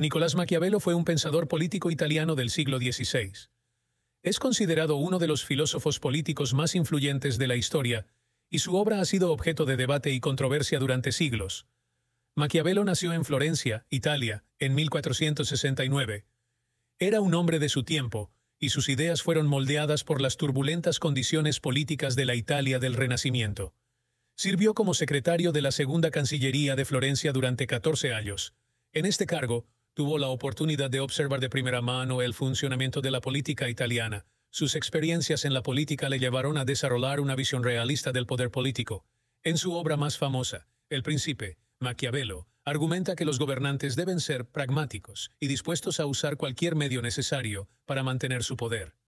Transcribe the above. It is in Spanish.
Nicolás Maquiavelo fue un pensador político italiano del siglo XVI. Es considerado uno de los filósofos políticos más influyentes de la historia, y su obra ha sido objeto de debate y controversia durante siglos. Maquiavelo nació en Florencia, Italia, en 1469. Era un hombre de su tiempo, y sus ideas fueron moldeadas por las turbulentas condiciones políticas de la Italia del Renacimiento. Sirvió como secretario de la Segunda Cancillería de Florencia durante 14 años. En este cargo, tuvo la oportunidad de observar de primera mano el funcionamiento de la política italiana. Sus experiencias en la política le llevaron a desarrollar una visión realista del poder político. En su obra más famosa, El Príncipe, Maquiavelo, argumenta que los gobernantes deben ser pragmáticos y dispuestos a usar cualquier medio necesario para mantener su poder.